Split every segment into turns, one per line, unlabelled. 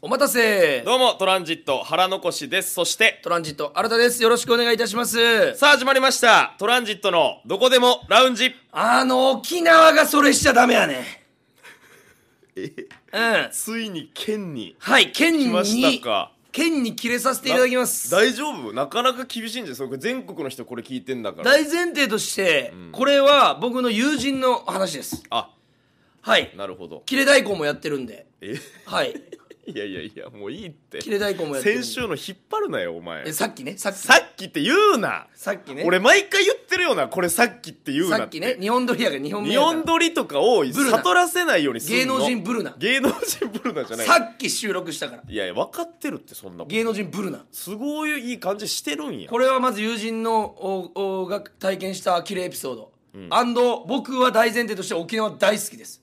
お待たせどうもトランジット腹残しですそしてトランジット新田ですよろしくお願いいたしますさあ始まりましたトランジットのどこでもラウンジあの沖縄がそれしちゃダメやねえうんついに県にはい県に来ましたか県に切れさせていただきます大丈夫なかなか厳しいんですよ全国の人これ聞いてんだから大前提として、うん、これは僕の友人の話ですあはいなるほど切れ大根もやってるんでえはいいやいやいやもういいって切れ大根もやってる先週の引っ張るなよお前さっきねさっきさっきって言うなさっきね俺毎回言ってるよなこれさっきって言うなさっきね日本撮りやが日本日やから本撮りとかを悟らせないようにす芸能人ブルな芸能人ブルナじゃないさっき収録したからいやいや分かってるってそんな芸能人ブルなすごいいい感じしてるんやこれはまず友人のおおが体験したキレエピソード、アンド僕は大前提として沖縄大好きです、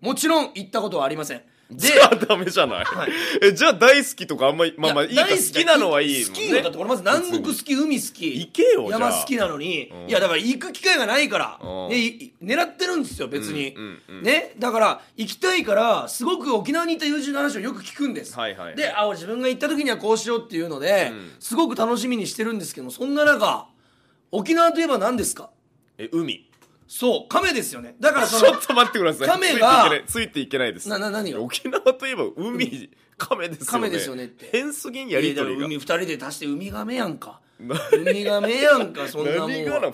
もちろん行ったことはありませんじゃあダメじゃない、はい、えじゃあ大好きとかあんまりまあまあいいか好きなのはいいもん、ね、好きよだって俺まず南国好き海好き行けよ山好きなのに、うん、いやだから行く機会がないから、ね、い狙ってるんですよ別に、うんうんうん、ねだから行きたいからすごく沖縄にいた友人の話をよく聞くんです、はいはい、であ自分が行った時にはこうしようっていうので、うん、すごく楽しみにしてるんですけどそんな中沖縄といえば何ですかえ海そう亀ですよねだからそ ちょっと待ってください亀がついていけないついていけないですなな何が沖縄といえば海、亀ですよね亀ですよねって変すぎんやりとりが海二人で足して海亀やんかウミガメやんかそんなもん何がな2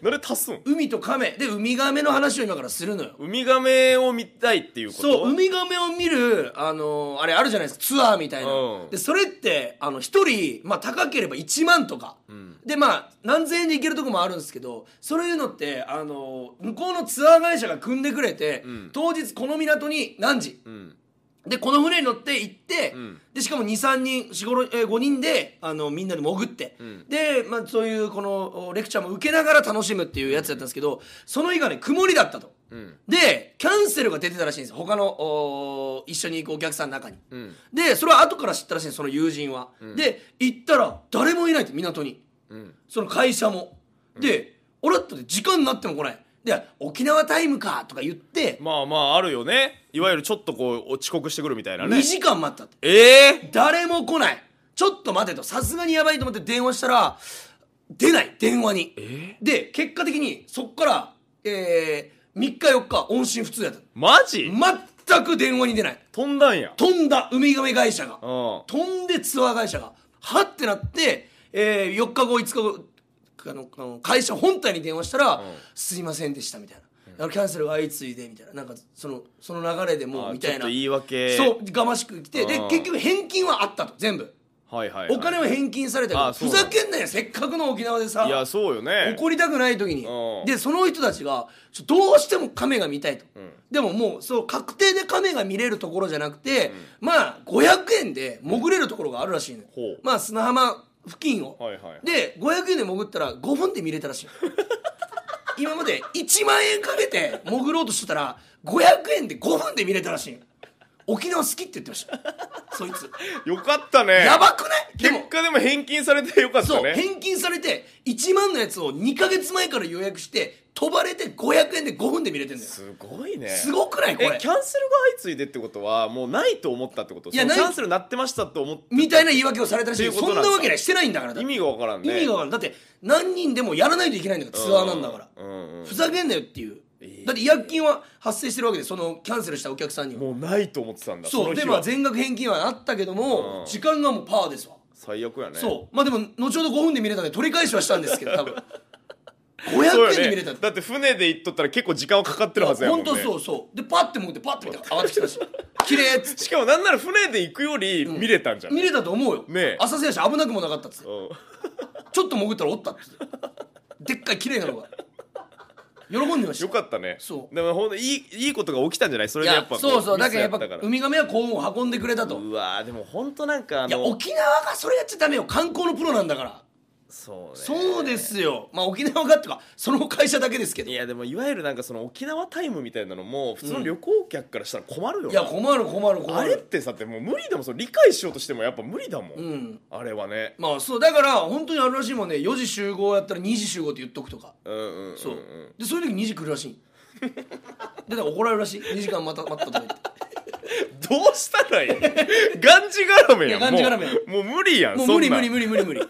人で足すん海と亀でウミガメの話を今からするのよウミガメを見たいっていうことそうウミガメを見るあのーあれあるじゃないですかツアーみたいな、うんでそれってあの1人、まあ、高ければ1万とか、んでまあ何千円で行けるとこもあるんですけどそういうのってあのー向こうのツアー会社が組んでくれて、ん当日この港に何時、うんでこの船に乗って行って、うん、でしかも23人5え人であのみんなで潜って、うん、で、まあ、そういうこのレクチャーも受けながら楽しむっていうやつだったんですけどその日がね曇りだったと、うん、でキャンセルが出てたらしいんです他の一緒に行くお客さんの中に、でそれは後から知ったらしいんですその友人は、で行ったら誰もいないって港に、その会社も、で「あれ?」って時間になっても来ないで「沖縄タイムか」とか言ってまあまああるよねいわゆるちょっとこう遅刻してくるみたいなね2時間待ったってええー、誰も来ないちょっと待てとさすがにやばいと思って電話したら出ない電話に、えー、で結果的にそっからえー、3日4日音信不通やったマジ全く電話に出ない飛んだんや飛んだウミガメ会社が飛んでツアー会社がはってなって、えー、4日後5日後あの会社本体に電話したら「すいませんでした」みたいなキャンセルが相次いでみたいななんかそのその流れでもうみたいな言い訳そうがましく来てで結局返金はあったと全部。はいはい、はい、お金は返金されたけどふざけんなよせっかくの沖縄でさいやそうよね怒りたくない時にでその人たちがどうしても亀が見たいと、うん、でももうそう確定で亀が見れるところじゃなくて、うん、まあ500円で潜れるところがあるらしいの、ね、よ、うん、まあ砂浜付近を、はいはい、で500円で潜ったら5分で見れたらしい今まで1万円かけて潜ろうとしてたら500円で5分で見れたらしい沖縄好きって言ってましたそいつよかったねやばくない結果でも返金されてよかったねそう返金されて1万のやつを2か月前から予約して飛ばれて500円で5分で見れてんだよすごいねすごくないこれえキャンセルが相次いでってことはもうないと思ったってこといやキないャンセルなってましたと思ってみたいな言い訳をされたらしいいそんなわけないしてないんだからだ意味がわからんね意味がわからんだって何人でもやらないといけないんだからツアーなんだから、うんうんふざけんなよっていう、えだって違約金は発生してるわけでそのキャンセルしたお客さんにはもうないと思ってたんだそうでも全額返金はあったけども、うん時間がもうパーですわ、最悪やねそうまあでも後ほど5分で見れたんで取り返しはしたんですけど多分500円で見れた、ね、だって船で行っとったら結構時間はかかってるはずやもん、ね、本当そうそうでパッて潜ってパッて見たら上がってきたし綺麗っつってしかもなんなら船で行くより見れたんじゃん、見れたと思うよ、ね、浅瀬やし危なくもなかったっつって、ちょっと潜ったらおったっつってでっかい綺麗なのが喜んでましたよかったねそうでもほんといいいいことが起きたんじゃないそれでやっぱそうそうだからやっぱウミガメは幸運を運んでくれたとうわでも本当なんかいや沖縄がそれやっちゃダメよ観光のプロなんだからそうそうですよまあ沖縄がっていうかその会社だけですけどいやでもいわゆるなんかその沖縄タイムみたいなのも普通の旅行客からしたら困るよいや困る困る困るあれってさってもう無理だもんその理解しようとしてもやっぱ無理だもん、うんあれはねまあそうだから本当にあるらしいもんね4時集合やったら2時集合って言っとくとかうんうんうん、うん、そうでそういう時2時来るらしいでだから怒られるらしい2時間また待ったとってどうしたらいいがんじがらめやんやがんじがらめもうもう無理やんもう無理無理無理無理無理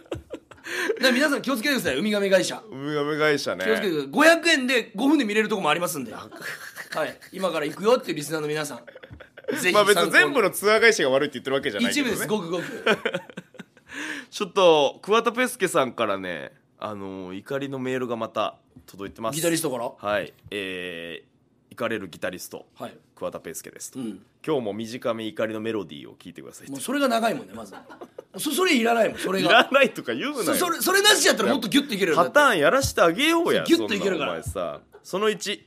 ら皆さん気をつけてくださいウミガメ会社ウミガメ会社ね気をつけてください500円で5分で見れるとこもありますんで、はい、今から行くよっていうリスナーの皆さんぜひまあ別に全部のツアー会社が悪いって言ってるわけじゃないけど、ね、一部ですごくごく ちょっと桑田ペスケさんからねあのー、怒りのメールがまた届いてますギタリストからはいえー、かれるギタリスト、はい、桑田佳祐ですと、うん、今日も短め怒りのメロディーを聞いてくださいもうそれが長いもんねまずそそれいらないもんそれがいらないとか言うなそれそれなしやったらもっとギュッといけるパターンやらしてあげようやギュッといけるからお前さその1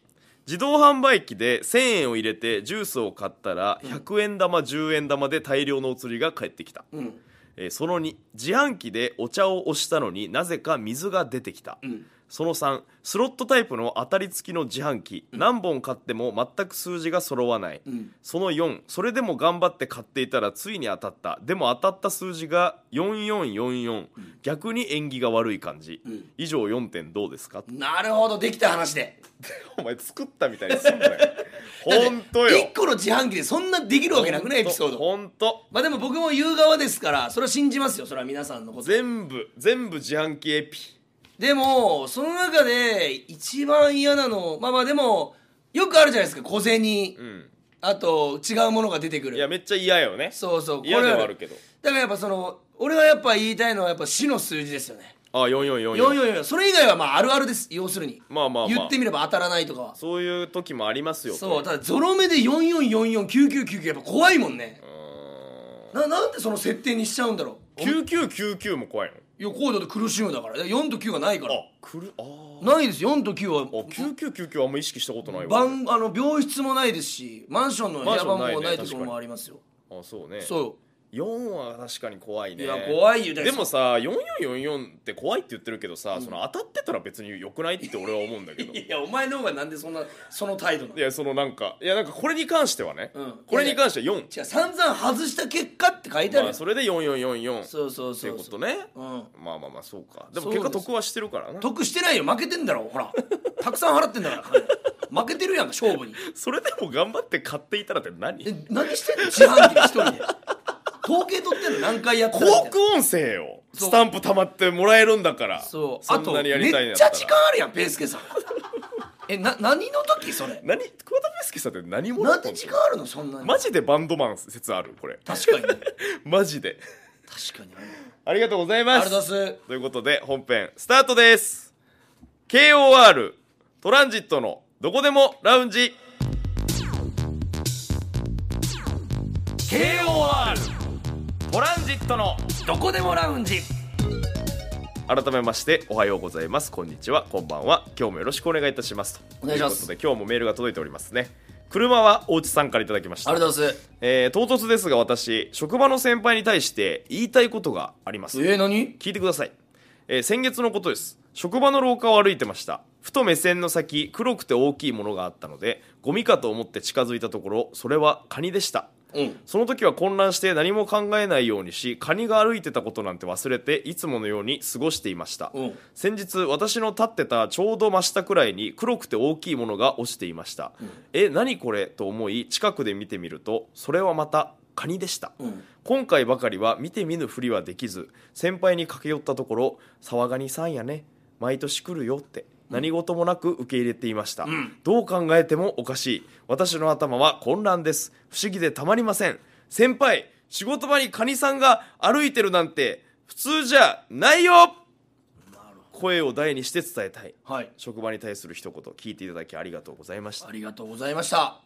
自動販売機で1000円を入れてジュースを買ったら100円玉10円玉で大量のお釣りが返ってきた、うんえー、その2自販機でお茶を押したのになぜか水が出てきた、うんその3スロットタイプの当たり付きの自販機、うん、何本買っても全く数字が揃わない、うん、その4それでも頑張って買っていたらついに当たったでも当たった数字が4444、うん、逆に縁起が悪い感じ、以上4点どうですかなるほどできた話で お前作ったみたいにすんなよ 本当よ1個の自販機でそんなできるわけなくないエピソード本当まあでも僕も言う側ですからそれは信じますよそれは皆さんのこと全部全部自販機エピでも、その中で一番嫌なの、まあまあでも、よくあるじゃないですか、小銭。うんあと違うものが出てくるいやめっちゃ嫌よねそうそう嫌ではあるけどだからやっぱその俺はやっぱ言いたいのはやっぱ死の数字ですよねああ4444それ以外はまああるあるです要するにまあまあ、まあ、言ってみれば当たらないとかはそういう時もありますよそうただゾロ目で4444999やっぱ怖いもんねななんでその設定にしちゃうんだろう9999も怖いのいやこうだって苦しむだから四と九がないからあくるあないです四と九はあ九九九九あんま意識したことないわ晩あの病室もないですしマンションの部屋番号ないところもありますよあそうねそう4は確かに怖いねいや怖いよでもさ4444って怖いって言ってるけどさ、うん、その当たってたら別によくないって俺は思うんだけど いやお前の方がなんでそんなその態度なのいやそのなんかいやなんかこれに関してはね、うん、これに関しては4じゃ散々外した結果って書いてある、まあ、それで4444そうそうそうってことね、うん、まあまあまあそうかでも結果得はしてるからな得してないよ負けてんだろほらたくさん払ってんだから 負けてるやん勝負にそれでも頑張って買っていたらって何何してんの自販機一人で統計取ってんの何回やったらみ音声よスタンプたまってもらえるんだからそうあんとなにやめりたいっちゃ時間あるやんペースケさん えな何の時それ何桑田佳祐さんって何者なんで時間あるのそんなにマジでバンドマン説あるこれ確かに マジで確かにありがとうございまとすざいますということで本編スタートです KOR トランジットのどこでもラウンジ KOR オランジットのどこでもラウンジ改めましておはようございますこんにちはこんばんは今日もよろしくお願いいたしますとお願いしますということで今日もメールが届いておりますね車は大内さんからいただきましたありがとうございます、えー、唐突ですが私職場の先輩に対して言いたいことがありますえー、何聞いてください、えー、先月のことです職場の廊下を歩いてましたふと目線の先黒くて大きいものがあったのでゴミかと思って近づいたところそれはカニでしたうん、その時は混乱して何も考えないようにしカニが歩いてたことなんて忘れていつものように過ごしていました、うん、先日私の立ってたちょうど真下くらいに黒くて大きいものが落ちていました、うん、え何これと思い近くで見てみるとそれはまたカニでした、うん、今回ばかりは見て見ぬふりはできず先輩に駆け寄ったところ「沢ガニさんやね毎年来るよ」って何事もなく受け入れていました、うん、どう考えてもおかしい私の頭は混乱です不思議でたまりません先輩仕事場にカニさんが歩いてるなんて普通じゃないよ声を大にして伝えたい、はい、職場に対する一言聞いていただきありがとうございましたありがとうございました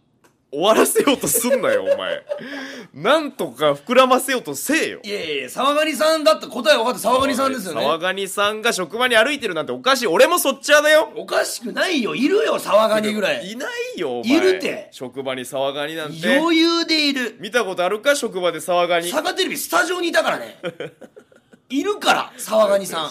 終わらせようとすんなよお前なんとか膨らませようとせえよいやいや沢上さんだって答え分かって沢上さんですよね沢上さんが職場に歩いてるなんておかしい俺もそっち派だよおかしくないよいるよ沢上ぐらいいないよお前いるって職場に沢上なんて余裕でいる見たことあるか職場で沢上サガテレビスタジオにいたからね いるから沢ガさん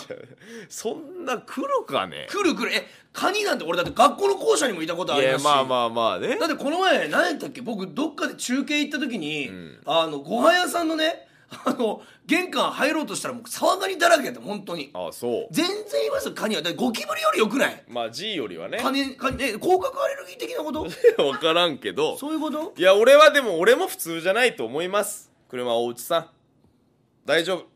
そんな来るかね来る来るえカニなんて俺だって学校の校舎にもいたことありますしまあまあまあねだってこの前何やったっけ僕どっかで中継行った時に、うん、あのご飯屋さんのねあの玄関入ろうとしたらもう騒がりだらけやった本当にああそう全然いますよカニはだゴキブリよりよくないまあ G よりはねカニカニえ甲殻アレルギー的なこと分からんけどそういうこといや俺はでも俺も普通じゃないと思います車おうちさん大丈夫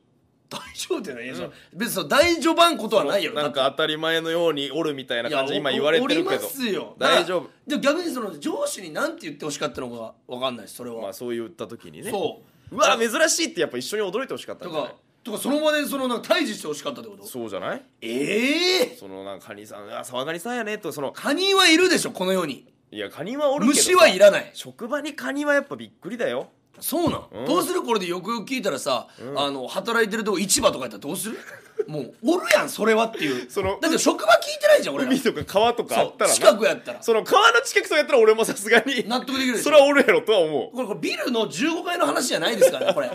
大丈夫ってないや、そ別にの大序盤ことはないよなんか当たり前のようにおるみたいな感じで今言われてるけどますよ大丈夫でも逆にその上司に何て言ってほしかったのか分かんないそれは、まあ、そう言った時にねそううわ珍しいってやっぱ一緒に驚いてほしかったんじとかその場でそのなんか退治してほしかったってことそうじゃないええー、そのなんかカニさん「あ沢ガニさんやね」とそのカニはいるでしょこの世にいやカニはおるけど虫はいらない職場にカニはやっぱびっくりだよそうなん、うん、どうするこれでよくよく聞いたらさ、うん、あの働いてるとこ市場とかやったらどうするもうおるやんそれはっていうそのだって職場聞いてないじゃん俺ら海とか川とかあったら近くやったらその川の近くとかやったら俺もさすがに納得できるそれはおるやろとは思うこれこれビルの15階の話じゃないですからねこれ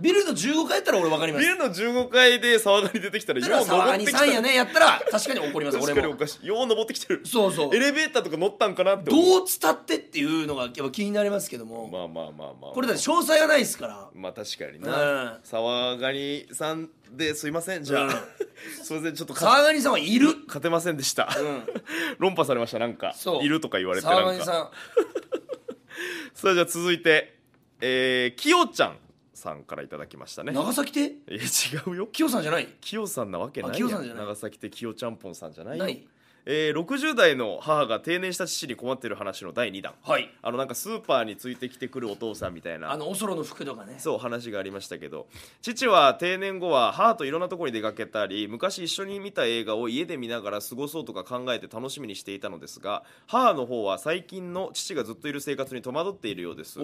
ビルの15階やったら俺分かりますビルの15階で沢谷出てきたらよう登ってきたやねやったら確かに怒ります確かにおかしいよう登ってきてるそうそうエレベーターとか乗ったんかなってどう伝ってっていうのがやっぱ気になりますけどもまあまあまあまあ、これだって詳細がないですからまあ確かにな、沢谷さんですいませんじゃあ、すいません ちょっと沢谷さんはいる勝てませんでした、うん、論破されましたなんかいるとか言われてなん沢谷さん さあじゃあ続いてえー、きよちゃんさんからいただきましたね長崎で？え違うよ清さんじゃない清さんなわけないん長崎できよちゃんぽんさんじゃないないえー、60代の母が定年した父に困ってる話の第2弾、はいあのなんかスーパーについてきてくるお父さんみたいなあのおそろの服とかねそう話がありましたけど父は定年後は母といろんなところに出かけたり昔一緒に見た映画を家で見ながら過ごそうとか考えて楽しみにしていたのですが母の方は最近の父がずっといる生活に戸惑っているようです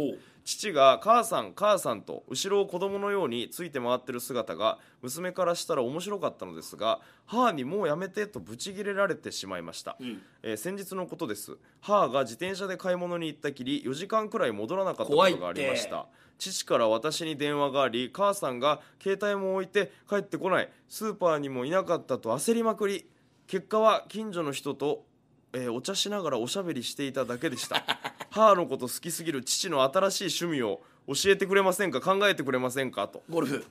父が「母さん母さん」と後ろを子供のようについて回ってる姿が娘からしたら面白かったのですが母に「もうやめて」とブチギレられてしまいました、うん、えー、先日のことです母が自転車で買い物に行ったきり4時間くらい戻らなかったことがありました父から私に電話があり母さんが携帯も置いて帰ってこないスーパーにもいなかったと焦りまくり結果は近所の人と、えー、お茶しながらおしゃべりしていただけでした母のこと好きすぎる父の新しい趣味を教えてくれませんか考えてくれませんかとゴルフ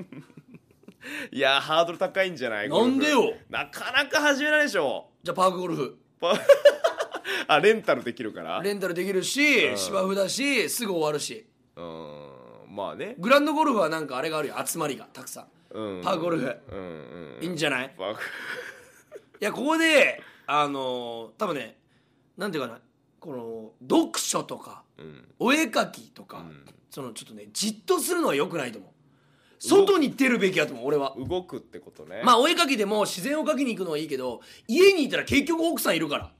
いやハードル高いんじゃないなんでよなかなか始めないでしょじゃあパークゴルフパ あレンタルできるからレンタルできるし、うん、芝生だしすぐ終わるしうんまあねグランドゴルフはなんかあれがあるよ集まりがたくさん、うん、パークゴルフ、うんうんいいんじゃないいやここであのー、多分ねなんていうかなこの読書とか、お絵描きとか、そのちょっとねじっとするのはよくないと思う外に出るべきやと思う俺は動くってことねまあお絵描きでも自然を描きに行くのはいいけど家にいたら結局奥さんいるから、うん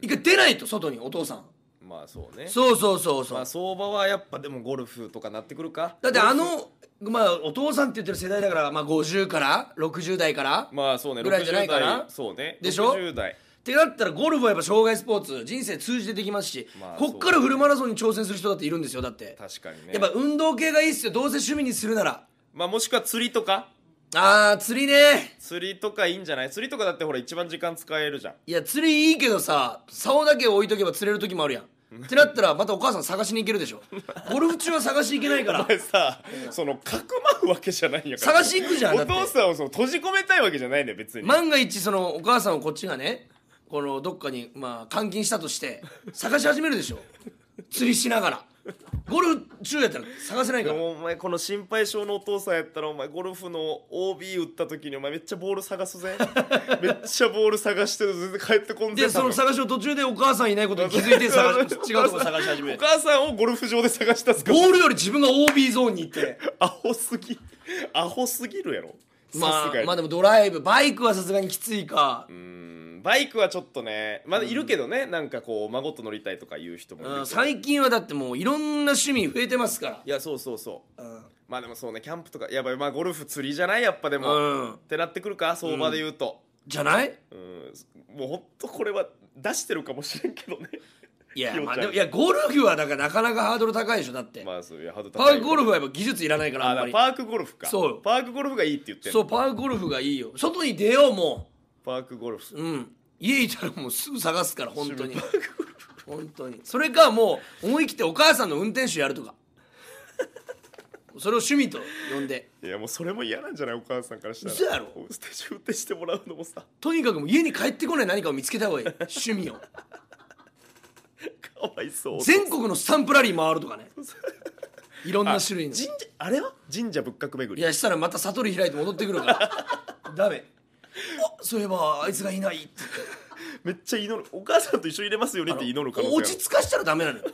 一回出ないと外にお父さんまあそうねそうそうそうそう、まあ、相場はやっぱでもゴルフとかなってくるかだってあのまあお父さんって言ってる世代だから、まあ、50から60代からまあそうねぐらいじゃないかなそうねでしょ60代ってなったらゴルフはやっぱ障害スポーツ人生通じてできますし、まあ、こっからフルマラソンに挑戦する人だっているんですよだって確かにねやっぱ運動系がいいっすよどうせ趣味にするならまあもしくは釣りとかあー釣りね釣りとかいいんじゃない釣りとかだってほら一番時間使えるじゃんいや釣りいいけどさ竿だけ置いとけば釣れる時もあるやんってなったらまたお母さん探しに行けるでしょ ゴルフ中は探し行けないからお前さ、そのかくまうわけじゃないんやから探し行くじゃんお父さんをその閉じ込めたいわけじゃないんだよ別に万が一そのお母さんをこっちがねこのどっかに、まあ、監禁したとして 探し始めるでしょ釣りしながら。ゴルフ中やったら探せないからお前この心配性のお父さんやったらお前ゴルフの OB 打った時にお前めっちゃボール探すぜ めっちゃボール探してる全然帰ってこんでその探しを途中でお母さんいないことに気づいて探し 違うとこ探し始めるお母さんをゴルフ場で探したすかボールより自分が OB ゾーンに行ってアホすぎアホすぎるやろまあ、まあでもドライブバイクはさすがにきついかうんバイクはちょっとねまだいるけどね、うん、なんかこう孫と乗りたいとかいう人もいる最近はだってもういろんな趣味増えてますからいやそうそうそう、うん、まあでもそうねキャンプとかやばいまあゴルフ釣りじゃないやっぱでも、うん、ってなってくるか相場で言うと、うん、じゃない、うん、もうほんとこれは出してるかもしれんけどねいや、まあ、でもいやゴルフはだからなかなかハードル高いでしょだってまあそういやハードル高いパークゴルフはやっぱ技術いらないからあんまりパークゴルフかそうパークゴルフがいいって言ってそうパークゴルフがいいよ外に出ようもうパークゴルフうん家いたらもうすぐ探すから本当に本当にそれかもう思い切ってお母さんの運転手やるとかそれを趣味と呼んでいやもうそれも嫌なんじゃないお母さんからしたら嘘やろステージ運転してもらうのもさとにかくもう家に帰ってこない何かを見つけた方がいい趣味をかわいそう全国のスタンプラリー回るとかねいろんな種類の神社あれは神社仏閣巡りいやしたらまた悟り開いて戻ってくるからダメそういえばあいつがいないってめっちゃ祈るお母さんと一緒に入れますよねって祈る可能性落ち着かしたらダメなのよ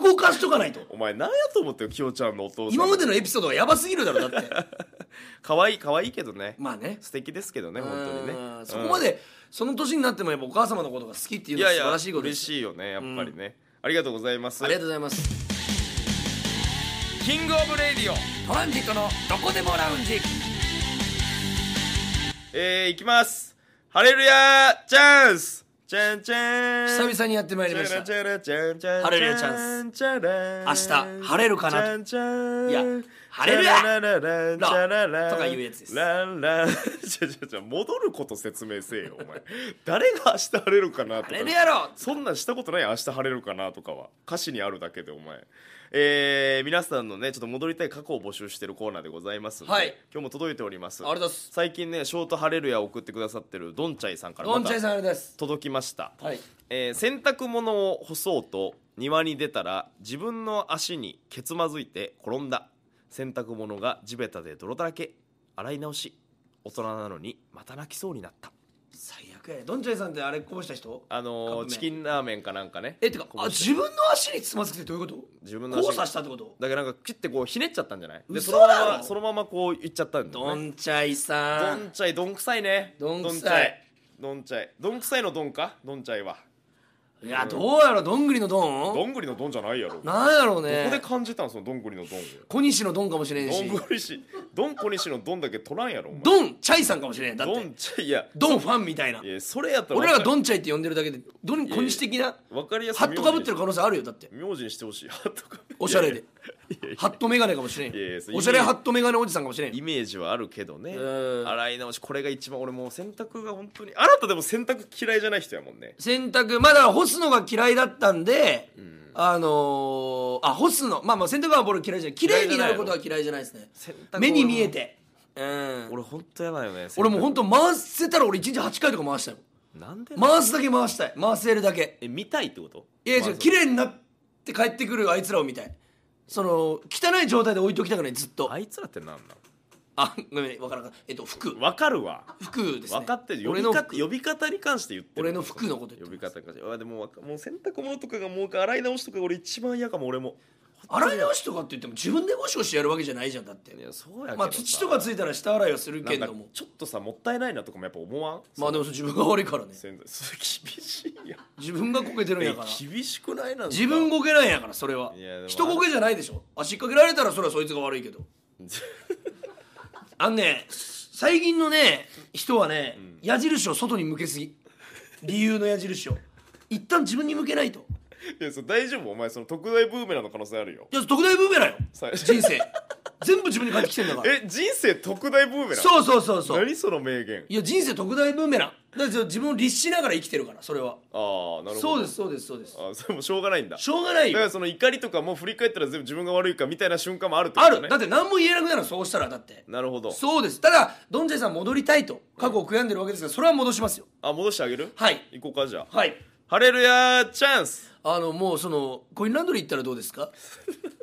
動かしとかないとお前何やと思ってよきよちゃんのお父さん今までのエピソードがやばすぎるだろだって 可愛い可愛いけどねまあね素敵ですけどね本当にねそこまでその年になってもやっぱお母様のことが好きっていういのはやい素晴やらしいことで嬉しいよねやっぱりねありがとうございますありがとうございますキングオブレディオトランジットのどこでもラウンジえー、いきますハレルヤチャンスチャンチャン久々にやってまいりましたハレルヤチャンス明日晴れるかなといやハレルヤラララとかいうやつですランラじゃじゃじゃ戻ること説明せえよお前誰が明日晴れるかなとかそんなんしたことない明日晴れるかなとかは歌詞にあるだけでお前えー、皆さんのねちょっと戻りたい過去を募集してるコーナーでございますので、はい、今日も届いておりますあす最近ね「ショートハレルヤ」を送ってくださってるどんちゃいさんからどんちゃいさんあれです届きました、はいえー、洗濯物を干そうと庭に出たら自分の足にけつまずいて転んだ洗濯物が地べたで泥だらけ洗い直し大人なのにまた泣きそうになった最悪やどんちゃいさんってあれこぼした人あのーチキンラーメンかなんかねえってかあ自分の足につまずくってどういうこと自分の足交差したってことだけどなんか切ってこうひねっちゃったんじゃないでそのままそのままこういっちゃったんだどんちゃいさんどんんちゃいどんくさいねどんくさいどんちゃいどんくさいのどんかどんちゃいはいやどうやろどんぐりのどんどんぐりのどんじゃないやろなんやろうねどこで感じたんそのどんぐりのどん小西のどんかもしれんしどんぐりしどん小西のどんだけ取らんやろどんチャイさんかもしれんだってどんチャイいやどんファンみたいないやそれやったら俺らがどんチャイって呼んでるだけでどん小西的なわかりやすいハットかぶってる可能性あるよだって名字にしてほしいハットかおしゃれでハットメガネかもしれんおしゃれハットメガネおじさんかもしれんイメージはあるけどね洗い直しこれが一番俺もう洗濯が本当にあなたでも洗濯嫌いじゃない人やもんね洗濯まだ干すのが嫌いだったんで、あのーあ干すのまあまあ洗濯は俺嫌いじゃない綺麗になることは嫌いじゃないですね洗濯目に見えてうん俺本当やいよね俺もう本当回せたら俺1日8回とか回したよなんで回すだけ回したい回せるだけえ見たいってこといや違う綺麗になって帰ってくるあいつらを見たいその汚い状態で置いときたくないずっとあいつらって何なの?。あごめん分からんかえっと服わかるわ服ですね分かってる呼俺びの方服呼び方に関して言ってる俺の服のこと言って呼び方に関してあでもわもう洗濯物とかがもう洗い直しとか俺一番嫌かも俺も洗い直しとかって言っても自分でゴシゴシやるわけじゃないじゃんだっていやそうやまあ土とかついたら下洗いはするけどもちょっとさもったいないなとかもやっぱ思わんまあでも自分が悪いからね厳しいや 自分がこけてるんやから厳しくないな自分こけないんやからそれは人こけじゃないでしょ足掛けられたらそれはそいつが悪いけどあのね最近のね人はね、うん、矢印を外に向けすぎ理由の矢印を一旦自分に向けないといやそ大丈夫お前その特大ブーメランの可能性あるよいや特大ブーメランよ人生全部自分に返ってきてんだから え人生特大ブーメランそうそうそうそう何その名言いや人生特大ブーメランだって自分を律しながら生きてるからそれはああなるほどそうですそうですそうですあそれもしょうがないんだしょうがないだからその怒りとかも振り返ったら全部自分が悪いかみたいな瞬間もあるってこと、ね、あるだって何も言えなくなるそうしたらだってなるほどそうですただドンジャイさん戻りたいと過去を悔やんでるわけですからそれは戻しますよあ戻してあげるはい行こうかじゃあはいハレルヤチャンスあのもうそのコインランドリー行ったらどうですか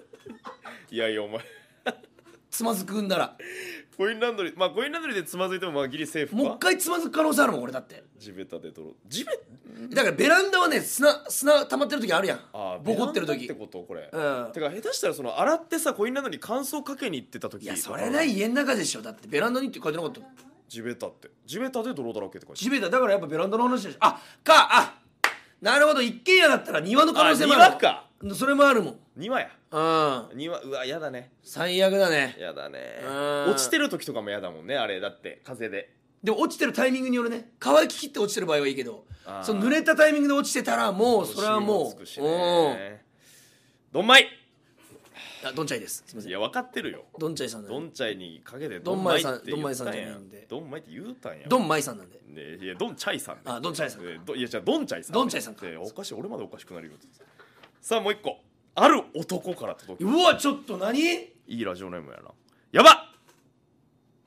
いやいやお前つまずくんならコインランドリーまあコインランドリーでつまずいてもまあギリセーフかもう一回つまずく可能性あるもん俺だって地べたで泥地べだからベランダはね砂砂溜まってる時あるやんあボコってる時ってことこれ、うんてか下手したらその洗ってさコインランドリー乾燥かけに行ってた時いやそれな家の中でしょだってベランダにって書いてなかった地べたって地べたで泥だらけって書いて地べただからやっぱベランダの話でしょあかあなるほど一軒家だったら庭の可能性もある庭かそれもあるもん庭やうん庭うわやだね最悪だねやだね落ちてる時とかも嫌だもんねあれだって風でで落ちてるタイミングによるね乾ききって落ちてる場合はいいけどその濡れたタイミングで落ちてたらもうそれはもうう、ね、んどんまいあどんちゃいですすみませんいや分かってるよどんちゃいさんなんでどんちゃいにかけてどんまいさんどんまいさんじゃないんでどんまいって言うたんやどんまいさんなんでねいやどんちゃいさんあどんちゃいさんえどいやじゃあどんちゃいさんどんちゃいさんかて、おかしい俺までおかしくなるよさあもう一個ある男から届く。うわちょっと何いいラジオネームやなやば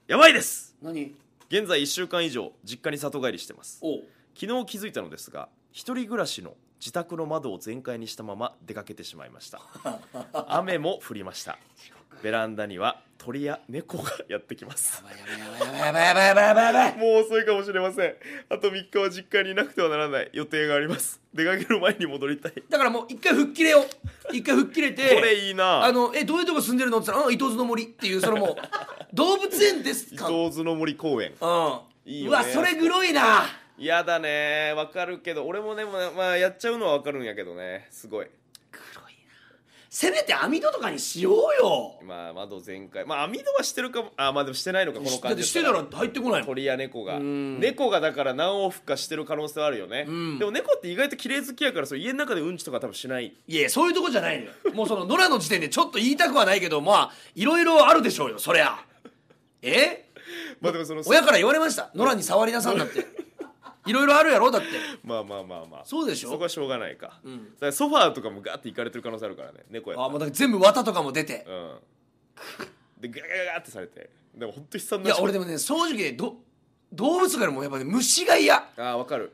やばいです何現在1週間以上実家に里帰りしてますお昨日気づいたのですが一人暮らしの自宅の窓を全開にしたまま出かけてしまいました 雨も降りましたベランダには鳥や猫がやってきますもう遅いかもしれませんあと3日は実家にいなくてはならない予定があります出かける前に戻りたいだからもう一回吹っ切れよ一回吹っ切れてこれいいなあのえどういうとこ住んでるのって言ったら「伊藤津の森」っていうそのもう 動物園ですか伊東津の森公園うんいいね、うわそれグロいな嫌だねわかるけど俺もね、まあ、やっちゃうのはわかるんやけどねすごい黒いなせめて網戸とかにしようよまあ窓全開まあ網戸はしてるかもあまあでもしてないのかこの感じだってしてたら入ってこない鳥や猫が猫がだから何往復かしてる可能性はあるよね、でも猫って意外と綺麗好きやからそ家の中でうんちとか多分しないいやそういうとこじゃないのよもうその野良の時点でちょっと言いたくはないけどまあいろいろあるでしょうよそりゃえ まあでもその親から言われました野良に触りなさんだっていろいろあるやろだってまあまあまあまあそうでしょそこはしょうがないか,、うん、だソファーとかもガって行かれてる可能性あるからね猫やっあもうだ全部綿とかも出てうんでガガガガってされてでも本当悲惨いなや俺でもね正直ど動物からもやっぱね虫が嫌ああわかる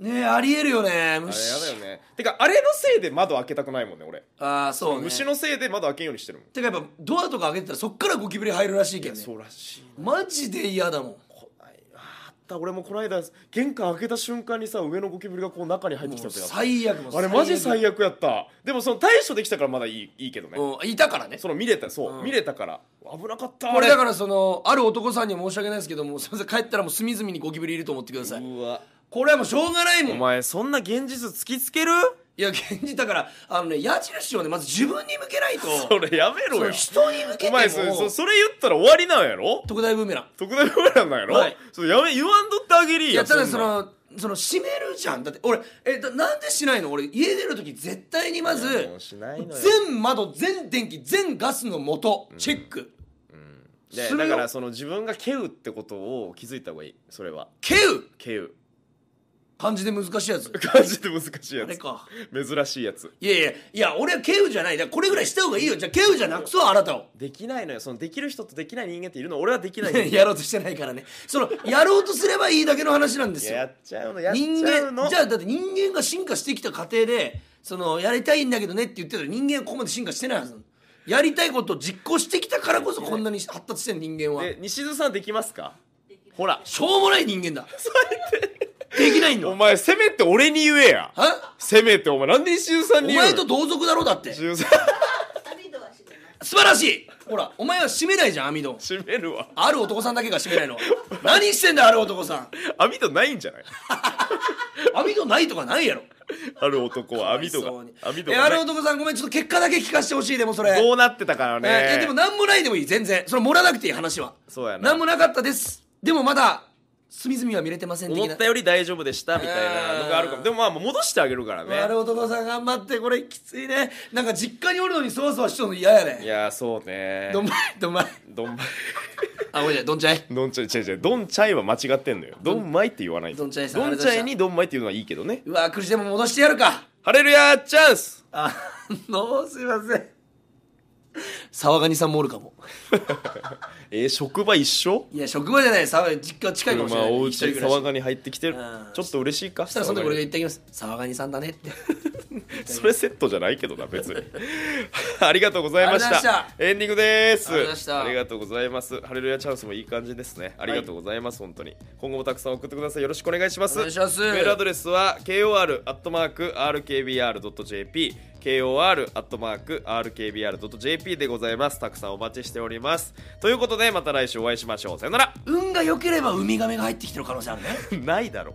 ねえありえるよねあれ虫やだよねてかあれのせいで窓開けたくないもんね俺ああそうね虫のせいで窓開けんようにしてるもんてかやっぱドアとか開けてたらそっからゴキブリ入るらしいけどねそうらしいマジで嫌だもんった俺もこの間玄関開けた瞬間にさ上のゴキブリがこう中に入ってきたって最悪あれマジ最悪やったでもその対処できたからまだいいいいけどね、うん、いたからねその見れたそう、うん、見れたから危なかったこれだからそのある男さんには申し訳ないですけどもすいません帰ったらもう隅々にゴキブリいると思ってくださいうわこれはもうしょうがないもんお前そんな現実突きつけるいや現実だからあのね矢印をねまず自分に向けないと それやめろよ人に向けてお前そそそれ言ったら終わりなんやろ特大ブーメラン特大ブーメランなんやろ、はい、そやめ言わんとってあげりやいやただそのその閉めるじゃんだって俺えだなんでしないの俺家出る時絶対にまず全窓全電気全ガスの元、チェック、うんだからその自分がけうってことを気づいた方がいいそれはけうけう漢字で難しいやつ漢字で難しいやあれつか珍しいやついやいやいや俺はケウじゃないだからこれぐらいした方がいいよじゃあケウじゃなくそうあなたをできないのよそのできる人とできない人間っているの俺はできない やろうとしてないからねそのやろうとすればいいだけの話なんですややっちゃうのやっち人ゃうの間じゃあだって人間が進化してきた過程でそのやりたいんだけどねって言ってたら人間はここまで進化してないはずやりたいことを実行してきたからこそこんなに発達してる人間は西津さんできますかほらしょうもない人間だ できないのお前、せめて俺に言えや。せめて、お前、なんで石井さんに言う前と同族だろだって。素石さす晴らしいほら、お前は閉めないじゃん、網戸。閉めるわ。ある男さんだけが閉めないの。何してんだよ、ある男さん。網戸ないんじゃない網 戸ないとかないやろ。ある男は網戸が。網戸えある男さんごめんちょっと結果だけ聞かせてほしいでもそれどうなってたからね。えーでも何もないでもいい全然それもらなくていい話はそうやな何もなかったですでもまだ隅々は見れてません思ったより大丈夫でしたみたいなのがあるかもでもまあ戻してあげるからねあれ男さん頑張ってこれきついねなんか実家におるのにそわそわしとるの嫌やねいやそうねどんまい どんまいどんばいあごめんどんちゃいどんちゃい違う違うどんちゃいは間違ってんのよどんまいって言わないどんちゃいさんどんちゃいにどんまいって言うのはいいけどねうわ苦しでも戻してやるかハレルヤチャンスあのすいません沢上さんもおるかも。えー、職場一緒いや、職場じゃない、沢実家近いかもしれない。まあ、おう沢上に入ってきてる。ちょっと嬉しいか。したら、その時俺が言ってきます。沢上さんだねって。それセットじゃないけどな、別に。ありがとうございました。したエンディングです。ありがとうございます。ハレルヤチャンスもいい感じですね。ありがとうございます、はい、本当に。今後もたくさん送ってください。よろしくお願いします。お願いします。メールアドレスは kor@rkbr.jp kor.rkbr.jp でございます。たくさんお待ちしております。ということで、また来週お会いしましょう。さよなら運が良ければウミガメが入ってきてる可能性あるね。ないだろ。